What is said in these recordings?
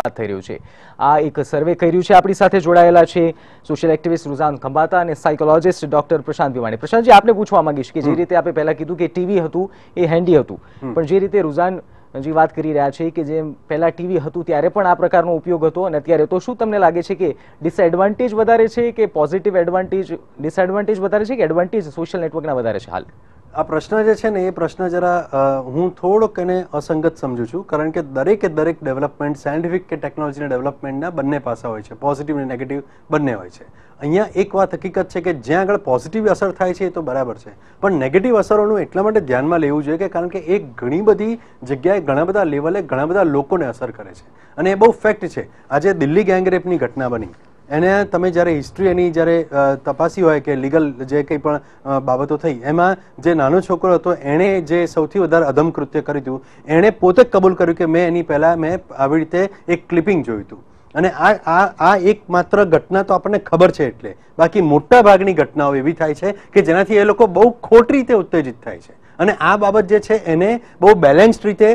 વાત થઈ રહ્યું છે આ એક સર્વે કરી રહ્યું છે આપણી સાથે જોડાયેલા છે સોશિયલ એક્ટિવિસ્ટ રુઝાન ખંભાતા અને સાયકોલોજિસ્ટ ડોક્ટર પ્રશાંત ભીવાણી પ્રશાંતજી આપને પૂછવા માંગીશ કે જે રીતે આપણે પહેલા કીધું કે ટીવી હતું એ હેન્ડી હતું પણ જે રીતે રુઝાન જે વાત કરી રહ્યા છે કે જેમ પહેલા ટીવી હતું ત્યારે પણ આ પ્રકારનો ઉપયોગ હતો અને અત્યારે તો શું તમને લાગે છે કે ડિસએડવાન્ટેજ વધારે છે કે પોઝિટિવ એડવાન્ટેજ ડિસએડવાન્ટેજ વધારે છે કે એડવાન્ટેજ સોશિયલ નેટવર્કના વધારે છે હાલ આ પ્રશ્ન જે છે ને એ પ્રશ્ન જરા હું થોડોકને असंगत સમજુ છું કારણ કે દરેક દરેક ડેવલપમેન્ટ સાયન્ટિફિક કે ટેકનોલોજીના ડેવલપમેન્ટના બંને પાસા હોય છે પોઝિટિવ ને નેગેટિવ બંને હોય છે અહીંયા એક વાત હકીકત છે કે જ્યાં આગળ પોઝિટિવ અસર થાય છે એ તો બરાબર છે પણ નેગેટિવ અસરોનું એટલા માટે ધ્યાનમાં લેવું જોઈએ કે કારણ કે એક ઘણી બધી જગ્યાએ ઘણા બધા લેવલે ઘણા બધા લોકો ને અસર કરે છે અને એ બહુ ફેક્ટ છે આજે દિલ્હી ગેંગરેપની ઘટના બની એને તમે જ્યારે હિસ્ટ્રી એની જ્યારે તપાસી હોય કે લીગલ જે કંઈ પણ બાબતો થઈ એમાં જે નાનો છોકરો હતો એણે જે સૌથી વધારે અધમ કૃત્ય કર્યું હતું એણે પોતે કબૂલ કર્યું કે મેં એની પહેલાં મેં આવી રીતે એક ક્લિપિંગ જોયું હતું અને આ આ આ એકમાત્ર ઘટના તો આપણને ખબર છે એટલે બાકી મોટા ભાગની ઘટનાઓ એવી થાય છે કે જેનાથી એ લોકો બહુ ખોટી રીતે ઉત્તેજિત થાય છે અને આ બાબત જે છે એને બહુ બેલેન્સ્ડ રીતે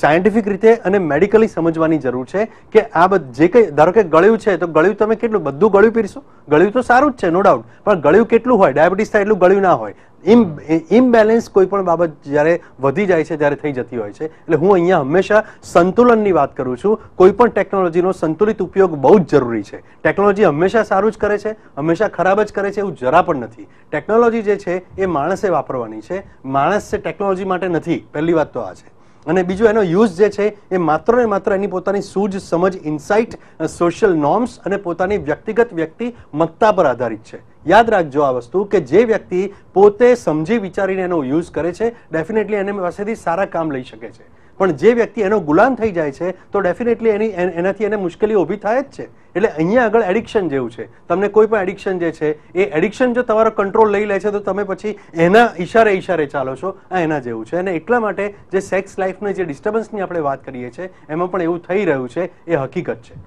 સાયન્ટિફિક રીતે અને મેડિકલી સમજવાની જરૂર છે કે આ જે કંઈ ધારો કે ગળ્યું છે તો ગળ્યું તમે કેટલું બધું ગળ્યું પીરશો ગળ્યું તો સારું જ છે નો ડાઉટ પણ ગળ્યું કેટલું હોય ડાયાબિટીસ થાય એટલું ગળ્યું ના હોય ઇમ્બેલેન્સ કોઈ પણ બાબત જ્યારે વધી જાય છે ત્યારે થઈ જતી હોય છે એટલે હું અહીંયા હંમેશા સંતુલનની વાત કરું છું કોઈ પણ ટેકનોલોજીનો સંતુલિત ઉપયોગ બહુ જ જરૂરી છે ટેકનોલોજી હંમેશા સારું જ કરે છે હંમેશા ખરાબ જ કરે છે એવું જરા પણ નથી ટેકનોલોજી જે છે એ માણસે વાપરવાની છે માણસ છે ટેકનોલોજી માટે નથી પહેલી વાત તો આ છે અને બીજું એનો યુઝ જે છે એ માત્ર ને માત્ર એની પોતાની સૂઝ સમજ ઇન્સાઇટ સોશિયલ નોર્મ્સ અને પોતાની વ્યક્તિગત વ્યક્તિ મત્તા પર આધારિત છે યાદ રાખજો આ વસ્તુ કે જે વ્યક્તિ પોતે સમજી વિચારીને એનો યુઝ કરે છે ડેફિનેટલી એની પાસેથી સારા કામ લઈ શકે છે પણ જે વ્યક્તિ એનો ગુલામ થઈ જાય છે તો ડેફિનેટલી એની એનાથી એને મુશ્કેલી ઊભી થાય જ છે એટલે અહીંયા આગળ એડિક્શન જેવું છે તમને કોઈ પણ એડિક્શન જે છે એ એડિક્શન જો તમારો કંટ્રોલ લઈ લે છે તો તમે પછી એના ઈશારે ઈશારે ચાલો છો આ એના જેવું છે અને એટલા માટે જે સેક્સ લાઈફને જે ડિસ્ટર્બન્સની આપણે વાત કરીએ છીએ એમાં પણ એવું થઈ રહ્યું છે એ હકીકત છે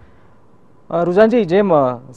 રૂઝાનજી જેમ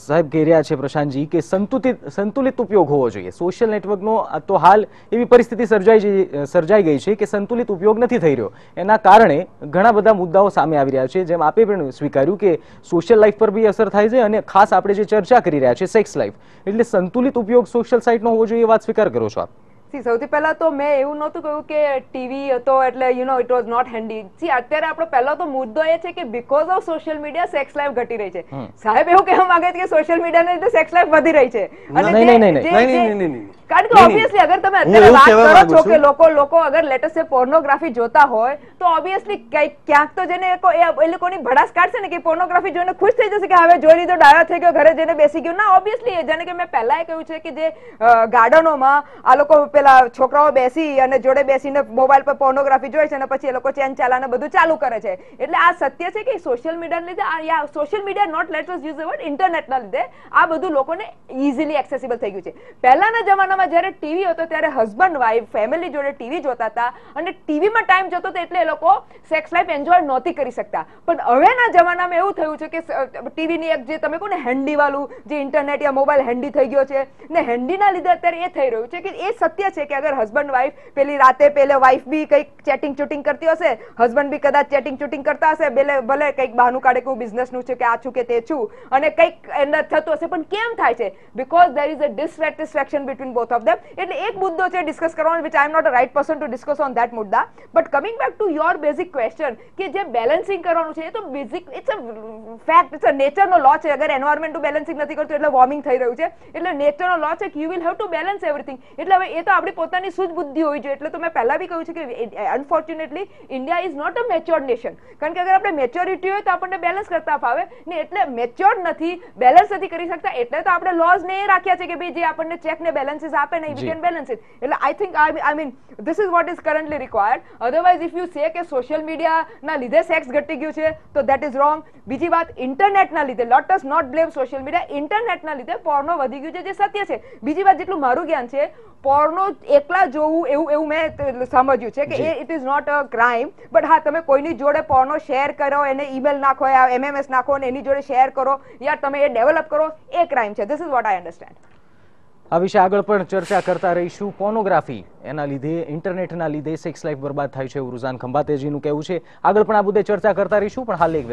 સાહેબ કહી રહ્યા છે પ્રશાંતજી કે સંતુલિત સંતુલિત ઉપયોગ હોવો જોઈએ સોશિયલ નેટવર્કનો તો હાલ એવી પરિસ્થિતિ સર્જાઈ સર્જાઈ ગઈ છે કે સંતુલિત ઉપયોગ નથી થઈ રહ્યો એના કારણે ઘણા બધા મુદ્દાઓ સામે આવી રહ્યા છે જેમ આપે પણ સ્વીકાર્યું કે સોશિયલ લાઈફ પર બી અસર થાય છે અને ખાસ આપણે જે ચર્ચા કરી રહ્યા છે સેક્સ લાઈફ એટલે સંતુલિત ઉપયોગ સોશિયલ સાઇટનો હોવો જોઈએ વાત સ્વીકાર કરો છો આપ સી સૌથી પહેલા તો મેં એવું નહોતું કહ્યું કે ટીવી હતો એટલે you know it was not handy see અત્યારે આપણો પહેલો તો મુદ્દો એ છે કે because of social media sex life ઘટી રહી છે સાહેબ એવું કહેવા માંગે છે કે સોશિયલ મીડિયાને લીધે સેક્સ લાઈફ વધી રહી છે અને નહીં નહીં નહીં નહીં નહીં નહીં કારણ કે ઓબ્વિયસલી અગર તમે અત્યારે વાત કરો છો કે લોકો લોકો અગર લેટેસ્ટ પોર્નોગ્રાફી જોતા હોય તો ઓબ્વિયસલી ક્યાંક તો જેને એ લોકોની ભડાસ કાઢશે ને કે પોર્નોગ્રાફી જોઈને ખુશ થઈ જશે કે હવે જોઈ લીધો ડાયા થઈ ગયો ઘરે જઈને બેસી ગયો ના ઓબ્વિયસલી જેને કે મેં પહેલા એ કહ્યું છે કે જે ગાર્ડનોમાં આ લોકો પેલા છોકરાઓ બેસી અને જોડે બેસીને મોબાઈલ પર પોર્નોગ્રાફી જોઈ છે અને પછી એ લોકો ચેન ચાલાને બધું ચાલુ કરે છે એટલે આ સત્ય છે કે સોશિયલ મીડિયાને લીધે આ social media not let use word ઇન્ટરનેટના લીધે આ બધું લોકોને ઇઝીલી એક્સેસિબલ થઈ ગયું છે પહેલાના જમાનામાં પહેલામાં જ્યારે ટીવી હતો ત્યારે હસબન્ડ વાઈફ ફેમિલી જોડે ટીવી જોતા હતા અને ટીવીમાં ટાઈમ જતો હતો એટલે એ લોકો સેક્સ લાઈફ એન્જોય નહોતી કરી શકતા પણ હવેના જમાનામાં એવું થયું છે કે ટીવીની એક જે તમે કહો ને હેન્ડીવાળું જે ઇન્ટરનેટ યા મોબાઈલ હેન્ડી થઈ ગયો છે ને હેન્ડીના લીધે અત્યારે એ થઈ રહ્યું છે કે એ સત્ય છે કે અગર હસબન્ડ વાઈફ પેલી રાતે પેલે વાઈફ બી કંઈક ચેટિંગ ચૂટિંગ કરતી હશે હસબન્ડ બી કદાચ ચેટિંગ ચૂટિંગ કરતા હશે ભલે ભલે કંઈક બહાનું કાઢે કે હું બિઝનેસનું છું કે આ છું કે તે છું અને કંઈક એના થતું હશે પણ કેમ થાય છે because there is a dissatisfaction between both both of એટલે એક મુદ્દો છે ડિસ્કસ કરવાનો which I am not a right person to discuss on that મુદ્દા but coming back to your basic question કે જે બેલેન્સિંગ કરવાનું છે એ તો basic it's a fact it's a નેચરનો લો છે અગર એન્વાયરમેન્ટ બેલેન્સિંગ નથી કરતું એટલે વોર્મિંગ થઈ રહ્યું છે એટલે નેચરનો લો છે કે you will have to balance everything એટલે હવે એ તો આપણી પોતાની સૂઝ બુદ્ધિ હોવી જોઈએ એટલે તો મેં પહેલાં બી કહ્યું છે કે unfortunately India is not a mature nation કારણ કે અગર આપણે મેચ્યોરિટી હોય તો આપણને બેલેન્સ કરતા ફાવે ને એટલે મેચ્યોર નથી બેલેન્સ નથી કરી શકતા એટલે તો આપણે લોઝ ને એ રાખ્યા છે કે ભાઈ જે આપણને ચેક ને બેલેન્સીસ બેલેન્સીસ આપે નહીં વી કેન બેલેન્સ ઇટ એટલે I think I mean this is what is currently required otherwise if you say કે સોશિયલ મીડિયાના લીધે સેક્સ ઘટી ગયું છે તો દેટ ઇઝ રોંગ બીજી વાત ઇન્ટરનેટના લીધે let us not blame social media ઇન્ટરનેટના લીધે પોર્નો વધી ગયું છે જે સત્ય છે બીજી વાત જેટલું મારું જ્ઞાન છે પોર્નો એકલા જોવું એવું એવું મેં સમજ્યું છે કે it is not a crime but હા તમે કોઈની જોડે પોર્નો શેર કરો એને ઇમેલ નાખો એમએમએસ નાખો અને એની જોડે શેર કરો યાર તમે એ ડેવલપ કરો એ ક્રાઇમ છે this is what I understand આ વિશે આગળ પણ ચર્ચા કરતા રહીશું પોર્નોગ્રાફી એના લીધે ઇન્ટરનેટના લીધે સેક્સ લાઈફ બરબાદ થાય છે એવું રૂઝાન ખંભાતેજીનું કહેવું છે આગળ પણ આ બધે ચર્ચા કરતા રહીશું પણ હાલ એક